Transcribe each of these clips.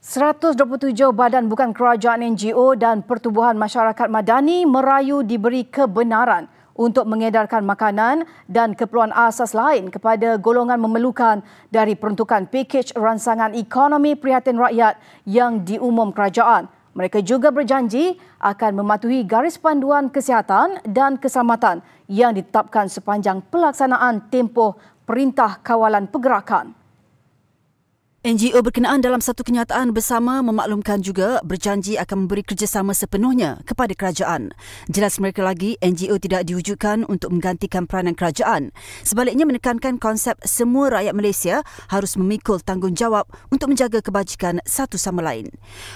127 badan bukan kerajaan NGO dan pertubuhan masyarakat madani merayu diberi kebenaran untuk mengedarkan makanan dan keperluan asas lain kepada golongan memerlukan dari peruntukan pakej ransangan ekonomi prihatin rakyat yang diumum kerajaan. Mereka juga berjanji akan mematuhi garis panduan kesihatan dan keselamatan yang ditetapkan sepanjang pelaksanaan tempoh Perintah Kawalan Pergerakan. NGO berkenaan dalam satu kenyataan bersama memaklumkan juga berjanji akan memberi kerjasama sepenuhnya kepada kerajaan. Jelas mereka lagi, NGO tidak diwujudkan untuk menggantikan peranan kerajaan. Sebaliknya menekankan konsep semua rakyat Malaysia harus memikul tanggungjawab untuk menjaga kebajikan satu sama lain.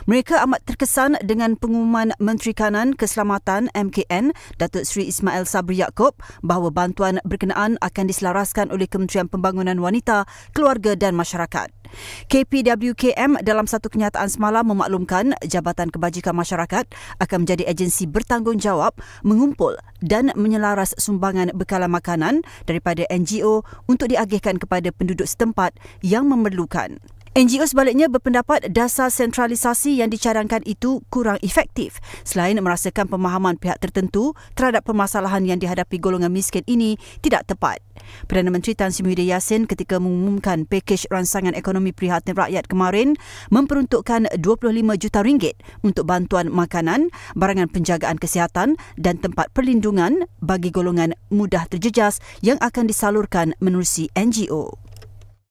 Mereka amat terkesan dengan pengumuman Menteri Kanan Keselamatan MKN Datuk Sri Ismail Sabri Yaakob bahawa bantuan berkenaan akan diselaraskan oleh Kementerian Pembangunan Wanita, Keluarga dan Masyarakat. KPWKM dalam satu kenyataan semalam memaklumkan Jabatan Kebajikan Masyarakat akan menjadi agensi bertanggungjawab mengumpul dan menyelaras sumbangan bekalan makanan daripada NGO untuk diagihkan kepada penduduk setempat yang memerlukan. NGO sebaliknya berpendapat dasar sentralisasi yang dicadangkan itu kurang efektif. Selain merasakan pemahaman pihak tertentu terhadap permasalahan yang dihadapi golongan miskin ini tidak tepat. Perdana Menteri Tan Sri Muhyiddin Yassin ketika mengumumkan pakej ransangan ekonomi prihatin rakyat kemarin memperuntukkan 25 juta ringgit untuk bantuan makanan, barangan penjagaan kesihatan dan tempat perlindungan bagi golongan mudah terjejas yang akan disalurkan menerusi NGO.